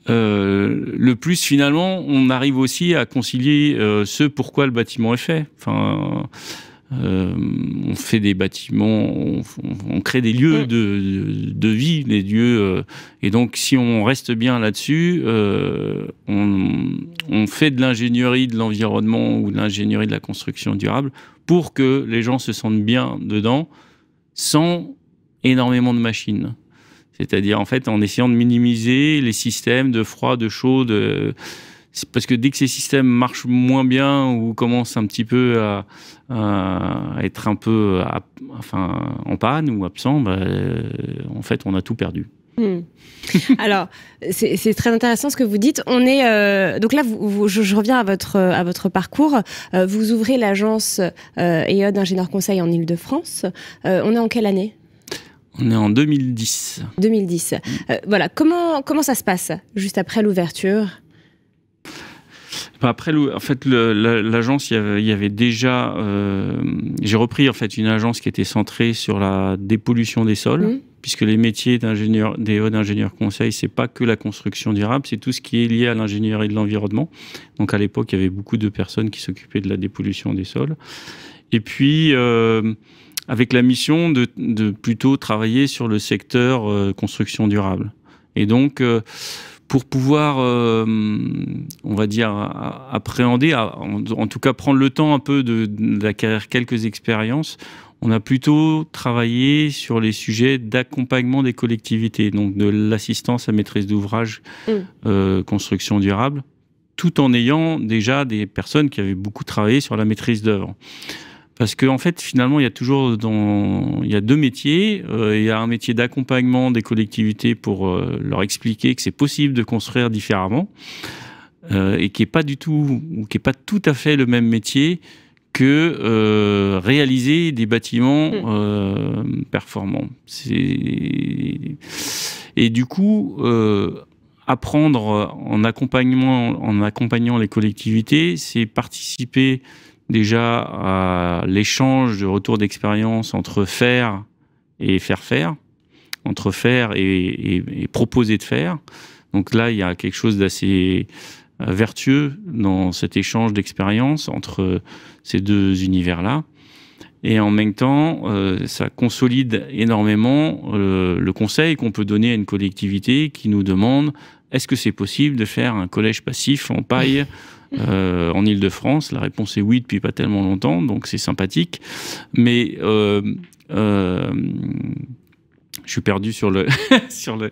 euh, le plus finalement, on arrive aussi à concilier ce pourquoi le bâtiment est fait. Enfin euh, on fait des bâtiments, on, crée des lieux mm. de, vie, des lieux. Euh, et donc, si on reste bien là-dessus, euh, on, fait de l'ingénierie de l'environnement ou de l'ingénierie de la construction durable pour que les gens se sentent bien dedans sans énormément de machines. C'est-à-dire, en fait, en essayant de minimiser les systèmes de froid, de chaud, de parce que dès que ces systèmes marchent moins bien ou commencent un petit peu à, être un peu enfin, en panne ou absent, bah, euh, en fait, on a tout perdu. Hmm. Alors, c'est très intéressant ce que vous dites. On est euh, donc là, je, reviens à votre à votre parcours. Euh, vous ouvrez l'agence euh, EOD Ingénieur Conseil en ile de france on est en quelle année on est en 2010. 2010. voilà. Comment comment ça se passe juste après l'ouverture après, en fait, l'agence, il y avait déjà. Euh, j'ai repris en fait une agence qui était centrée sur la dépollution des sols, puisque les métiers d'ingénieur, des ingénieurs n'est c'est pas que la construction durable, c'est tout ce qui est lié à l'ingénierie de l'environnement. Donc à l'époque, il y avait beaucoup de personnes qui s'occupaient de la dépollution des sols. Et puis. Euh, avec la mission de, plutôt travailler sur le secteur euh, construction durable. Et donc, pour pouvoir, euh, on va dire, appréhender, en, tout cas prendre le temps un peu d'acquérir quelques expériences, on a plutôt travaillé sur les sujets d'accompagnement des collectivités, donc de l'assistance à maîtrise d'ouvrage, mmh. euh, construction durable, tout en ayant déjà des personnes qui avaient beaucoup travaillé sur la maîtrise d'œuvre. Parce qu'en fait, finalement, il y a toujours il y deux métiers. Euh, il y a un métier d'accompagnement des collectivités pour euh, leur expliquer que c'est possible de construire différemment euh, et qui n'est pas du tout ou qui n'est pas tout à fait le même métier que réaliser des bâtiments mm. performants. Et du coup, apprendre en accompagnement, en accompagnant les collectivités, c'est participer déjà à euh, l'échange de retour d'expérience entre faire et faire faire, entre faire et, proposer de faire. Donc là, il y a quelque chose d'assez euh, vertueux dans cet échange d'expérience entre ces deux univers-là. Et en même temps, euh, ça consolide énormément le conseil qu'on peut donner à une collectivité qui nous demande est-ce que c'est possible de faire un collège passif en paille euh, en Ile-de-France La réponse est oui depuis pas tellement longtemps, donc c'est sympathique. Mais euh, euh, je suis perdu sur le sur le,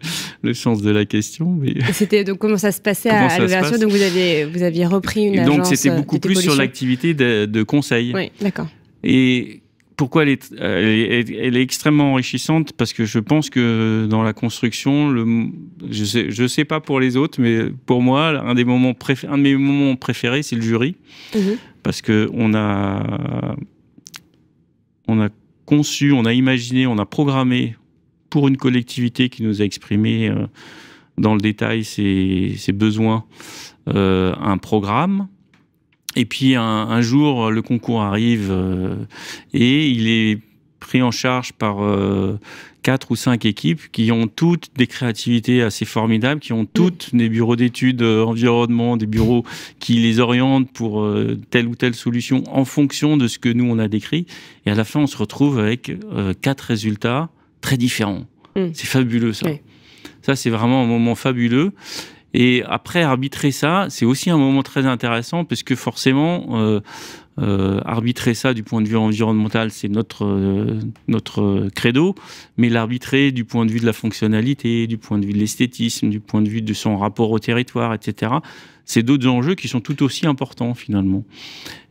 sens de la question. C'était donc comment ça se passait à, l'ouverture Donc vous aviez vous aviez repris une et donc, agence. Donc c'était beaucoup plus sur l'activité de, de, conseil. Oui, d'accord. Et pourquoi euh, elle est, elle est, extrêmement enrichissante Parce que je pense que dans la construction, le, je ne sais, je sais pas pour les autres, mais pour moi, un, des moments un de mes moments préférés, c'est le jury. Mhm. Parce qu'on a, on a conçu, on a imaginé, on a programmé pour une collectivité qui nous a exprimé euh, dans le détail ses, besoins euh, un programme et puis un, jour, le concours arrive euh, et il est pris en charge par euh, quatre ou cinq équipes qui ont toutes des créativités assez formidables, qui ont toutes des bureaux d'études euh, environnement, des bureaux qui les orientent pour telle ou telle solution en fonction de ce que nous on a décrit. Et à la fin, on se retrouve avec quatre résultats très différents. Mmh. C'est fabuleux ça. Ça, c'est vraiment un moment fabuleux. Et après, arbitrer ça, c'est aussi un moment très intéressant parce que forcément, euh, euh, arbitrer ça du point de vue environnemental, c'est notre, euh, notre credo, mais l'arbitrer du point de vue de la fonctionnalité, du point de vue de l'esthétisme, du point de vue de son rapport au territoire, etc., c'est d'autres enjeux qui sont tout aussi importants finalement.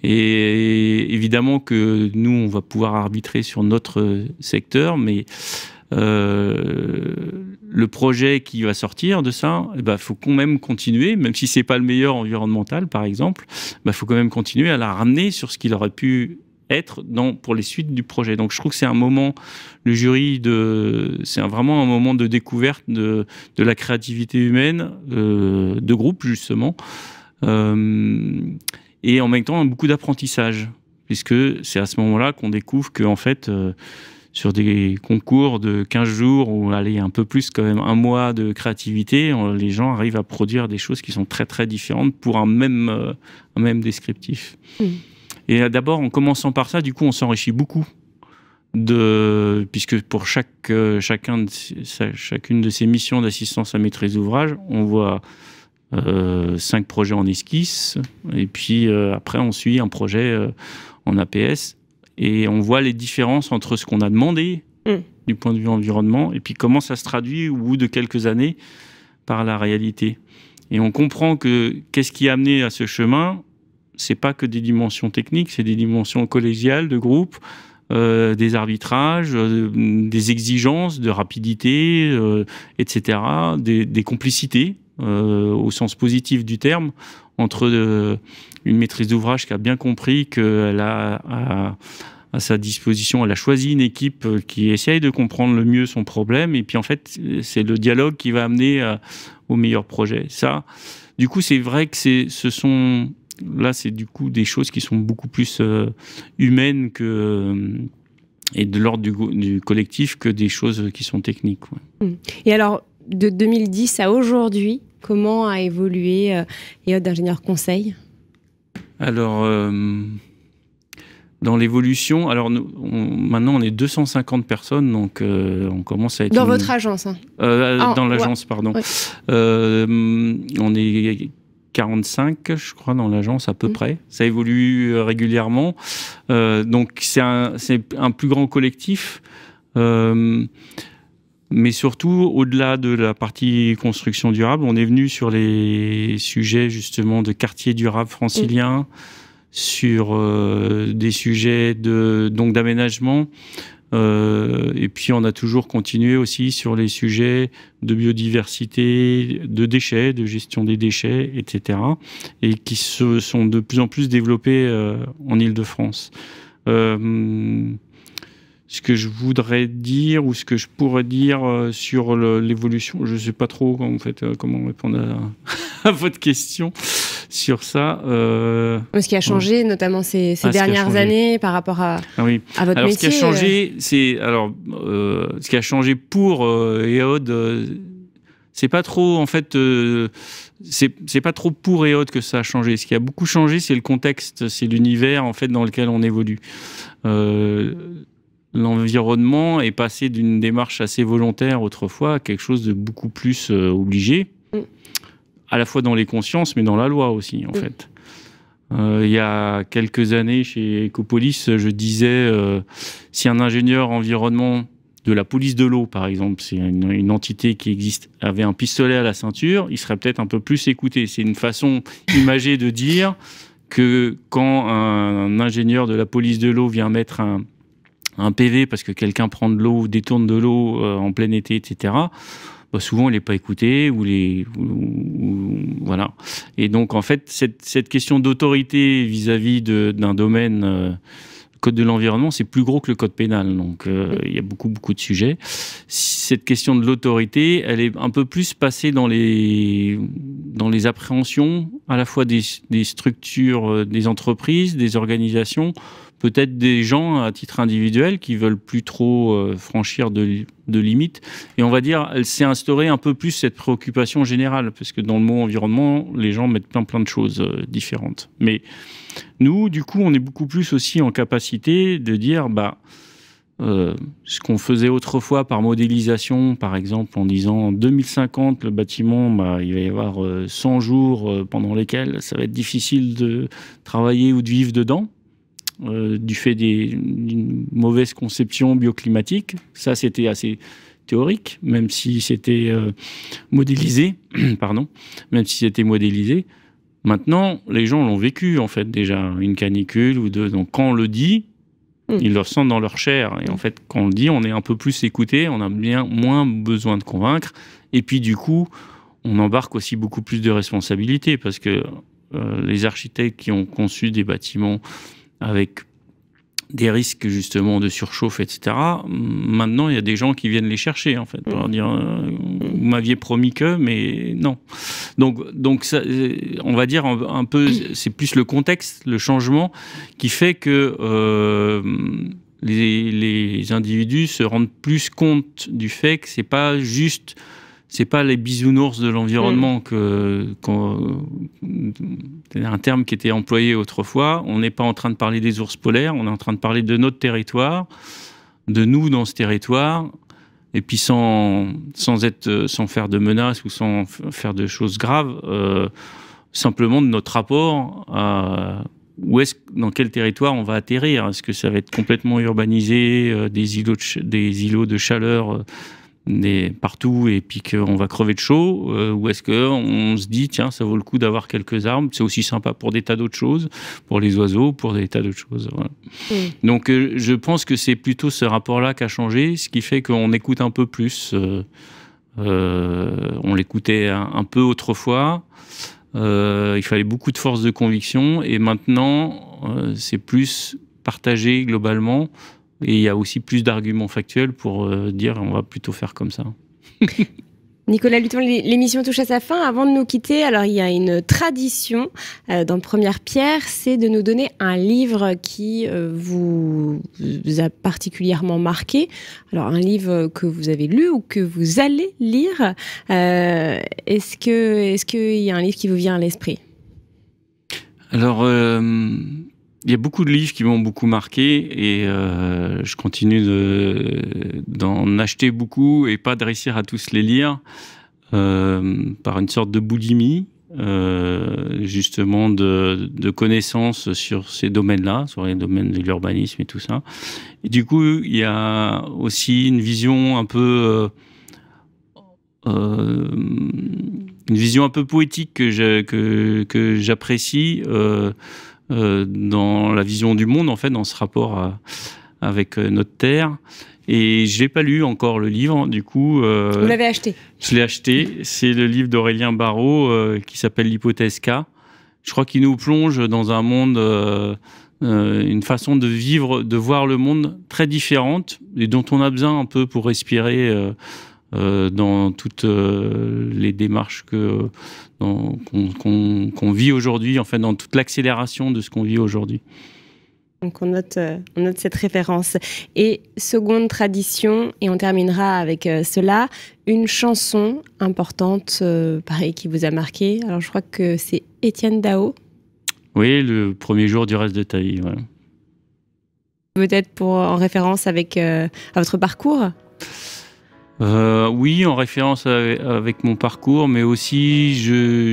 Et évidemment que nous, on va pouvoir arbitrer sur notre secteur, mais euh, le projet qui va sortir de ça, il eh bah, ben, faut quand même continuer, même si c'est pas le meilleur environnemental, par exemple, il bah, faut quand même continuer à la ramener sur ce qu'il aurait pu être pour les suites du projet. Donc je trouve que c'est un moment, le jury, de, c'est vraiment un moment de découverte de, la créativité humaine, euh, de groupe justement, euh, et en même temps beaucoup d'apprentissage, puisque c'est à ce moment-là qu'on découvre que en fait, sur des concours de 15 jours ou aller un peu plus quand même un mois de créativité, euh, les gens arrivent à produire des choses qui sont très très différentes pour un même, euh, même descriptif. Mm. Et euh, d'abord, en commençant par ça, du coup, on s'enrichit beaucoup. De, puisque pour chaque, chacun de, chacune de ces missions d'assistance à maîtrise d'ouvrage, on voit cinq projets en esquisse, et puis après on suit un projet en APS. Et on voit les différences entre ce qu'on a demandé mm. du point de vue environnement et puis comment ça se traduit au bout de quelques années par la réalité. Et on comprend que qu'est-ce qui a amené à ce chemin, c'est pas que des dimensions techniques, c'est des dimensions collégiales, de groupe, euh, des arbitrages, euh, des exigences de rapidité, euh, etc., des complicités au sens positif du terme entre euh, une maîtrise d'ouvrage qui a bien compris qu'elle a à, sa disposition, elle a choisi une équipe euh, qui essaye de comprendre le mieux son problème, et puis en fait, c'est le dialogue qui va amener euh, au meilleur projet. Ça, du coup, c'est vrai que ce sont là, c'est du coup des choses qui sont beaucoup plus humaines que et de l'ordre du, du, collectif que des choses qui sont techniques. Et alors, de 2010 à aujourd'hui, Comment a évolué EOD euh, d'ingénieur conseil Alors, euh, dans l'évolution, alors nous, maintenant on est 250 personnes, donc euh, on commence à être... Dans votre agence hein. ah, Dans l'agence, pardon. on est 45, je crois, dans l'agence à peu mm. près. Ça évolue régulièrement. donc c'est un, plus grand collectif. Mais surtout, au-delà de la partie construction durable, on est venu sur les sujets justement de quartier durable francilien, sur euh, des sujets de donc d'aménagement. Euh, et puis on a toujours continué aussi sur les sujets de biodiversité, de déchets, de gestion des déchets, etc. Et qui se sont de plus en plus développés euh, en Ile-de-France ce que je voudrais dire ou ce que je pourrais dire euh, sur l'évolution. Je ne sais pas trop en fait euh, comment répondre à, votre question sur ça. Euh, ce qui a changé, notamment ces, ah, dernières années par rapport à, ah votre alors, métier. Ce qui a changé, c'est alors ce qui a changé pour EOD, c'est pas trop en fait c'est pas trop pour et que ça a changé. Ce qui a beaucoup changé, c'est le contexte, c'est l'univers en fait dans lequel on évolue l'environnement est passé d'une démarche assez volontaire autrefois à quelque chose de beaucoup plus euh, obligé, mm. à la fois dans les consciences, mais dans la loi aussi, en mm. fait. Euh, il y a quelques années, chez Ecopolis, je disais, euh, si un ingénieur environnement de la police de l'eau, par exemple, c'est une, entité qui existe, avait un pistolet à la ceinture, il serait peut-être un peu plus écouté. C'est une façon imagée de dire que quand un ingénieur de la police de l'eau vient mettre un, un PV parce que quelqu'un prend de l'eau, détourne de l'eau euh, en plein été, etc. Bah, souvent il n'est pas écouté ou les voilà. Et donc en fait cette, question d'autorité vis-à-vis d'un domaine le euh, code de l'environnement, c'est plus gros que le code pénal. Donc, euh, il y a beaucoup, beaucoup de sujets. Cette question de l'autorité, elle est un peu plus passée dans les, dans les appréhensions à la fois des structures, des entreprises, des organisations, peut-être des gens à titre individuel qui veulent plus trop euh, franchir de, de, limites. Et on va dire, elle s'est instaurée un peu plus cette préoccupation générale, parce que dans le mot environnement, les gens mettent plein plein de choses euh, différentes. Mais nous, du coup, on est beaucoup plus aussi en capacité de dire, bah, euh, ce qu'on faisait autrefois par modélisation, par exemple, en disant en 2050, le bâtiment, bah, il va y avoir 100 jours pendant lesquels ça va être difficile de travailler ou de vivre dedans. Euh, du fait d'une mauvaise conception bioclimatique. Ça, c'était assez théorique, même si c'était euh, modélisé. pardon, même si c'était modélisé. Maintenant, les gens l'ont vécu, en fait, déjà, une canicule ou deux. Donc, quand on le dit, mm. ils le ressentent dans leur chair. Et en fait, quand on le dit, on est un peu plus écouté, on a bien moins besoin de convaincre. Et puis, du coup, on embarque aussi beaucoup plus de responsabilités parce que euh, les architectes qui ont conçu des bâtiments avec des risques justement de surchauffe, etc. Maintenant, il y a des gens qui viennent les chercher en fait, pour leur dire euh, vous m'aviez promis que, mais non. Donc, euh, on va dire un, peu, c'est plus le contexte, le changement qui fait que euh, les, individus se rendent plus compte du fait que ce n'est pas juste c'est pas les bisounours de l'environnement mm. que, un terme qui était employé autrefois. On n'est pas en train de parler des ours polaires, on est en train de parler de notre territoire, de nous dans ce territoire, et puis sans, sans être, sans faire de menaces ou sans faire de choses graves, euh, simplement de notre rapport à où est-ce, dans quel territoire on va atterrir. Est-ce que ça va être complètement urbanisé, euh, des, îlots de, des îlots de chaleur? Euh, partout et puis qu'on va crever de chaud euh, Ou est-ce qu'on se dit, tiens, ça vaut le coup d'avoir quelques arbres C'est aussi sympa pour des tas d'autres choses, pour les oiseaux, pour des tas d'autres choses. Mm. Donc euh, je pense que c'est plutôt ce rapport-là qui a changé, ce qui fait qu'on écoute un peu plus. Euh, on l'écoutait un, un, peu autrefois. il fallait beaucoup de force de conviction et maintenant c'est plus partagé globalement et il y a aussi plus d'arguments factuels pour euh, dire on va plutôt faire comme ça. Nicolas Luton, l'émission touche à sa fin. Avant de nous quitter, alors il y a une tradition euh, dans Première Pierre, c'est de nous donner un livre qui euh, vous, a particulièrement marqué. Alors un livre que vous avez lu ou que vous allez lire. est-ce que est-ce qu'il y a un livre qui vous vient à l'esprit Alors il y a beaucoup de livres qui m'ont beaucoup marqué et euh, je continue d'en acheter beaucoup et pas de réussir à tous les lire euh, par une sorte de boulimie, euh, justement de, de, connaissances sur ces domaines-là, sur les domaines de l'urbanisme et tout ça. Et du coup, il y a aussi une vision un peu une vision un peu poétique que j'apprécie. Que, euh, dans la vision du monde, en fait, dans ce rapport avec euh, notre Terre. Et je n'ai pas lu encore le livre, hein, du coup. Euh, Vous l'avez acheté Je l'ai acheté. C'est le livre d'Aurélien Barraud qui s'appelle L'hypothèse K. Je crois qu'il nous plonge dans un monde, une façon de vivre, de voir le monde très différente et dont on a besoin un peu pour respirer euh, dans toutes euh, les démarches que euh, qu'on vit aujourd'hui, enfin dans toute l'accélération de ce qu'on vit aujourd'hui. Donc on note, on note cette référence. Et seconde tradition, et on terminera avec cela, une chanson importante, pareil, qui vous a marqué. Alors je crois que c'est Étienne Dao. Oui, le premier jour du reste de ta Peut-être pour en référence avec à votre parcours. Euh, oui, en référence avec, mon parcours, mais aussi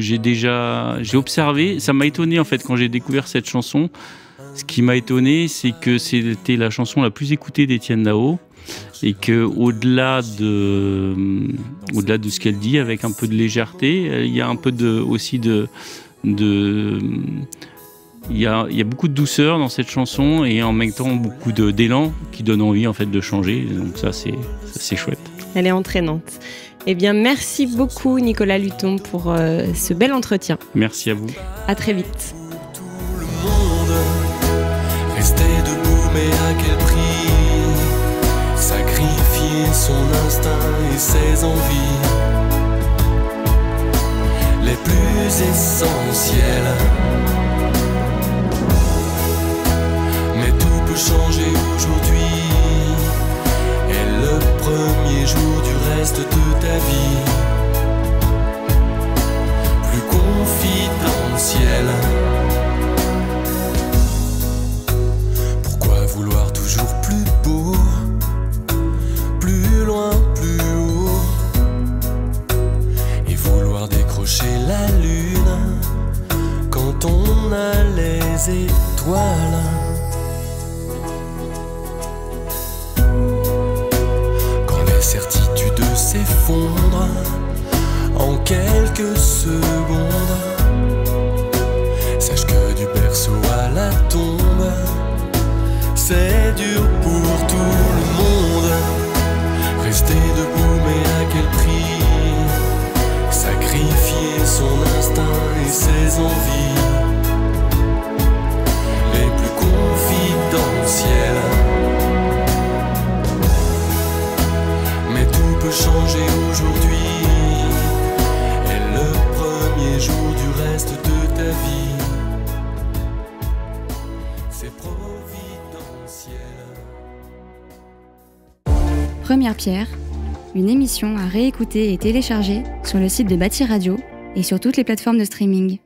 j'ai déjà j'ai observé. Ça m'a étonné en fait quand j'ai découvert cette chanson. Ce qui m'a étonné, c'est que c'était la chanson la plus écoutée d'Étienne Nao, et que au-delà de au-delà de ce qu'elle dit, avec un peu de légèreté, il y a un peu de aussi de, il y, a, il y, a, beaucoup de douceur dans cette chanson et en même temps beaucoup d'élan qui donne envie en fait de changer. Donc ça c'est chouette. Elle est entraînante. Eh bien, merci beaucoup Nicolas Luton pour euh, ce bel entretien. Merci à vous. À très vite. Tout le monde, rester debout, mais à quel prix Sacrifier son instinct et ses envies les plus essentielles. Mais tout peut changer aujourd'hui jours du reste de ta vie. Plus confidentiel. Pourquoi vouloir toujours plus beau, plus loin, plus haut, et vouloir décrocher la lune quand on a les étoiles? quelques secondes. Sache que du perso à la tombe, c'est dur pour tout le monde. Rester debout, mais à quel prix Sacrifier son instinct et ses envies. Les plus confidentielles. Mais tout peut changer aujourd'hui. Première pierre, une émission à réécouter et télécharger sur le site de Bâti Radio et sur toutes les plateformes de streaming.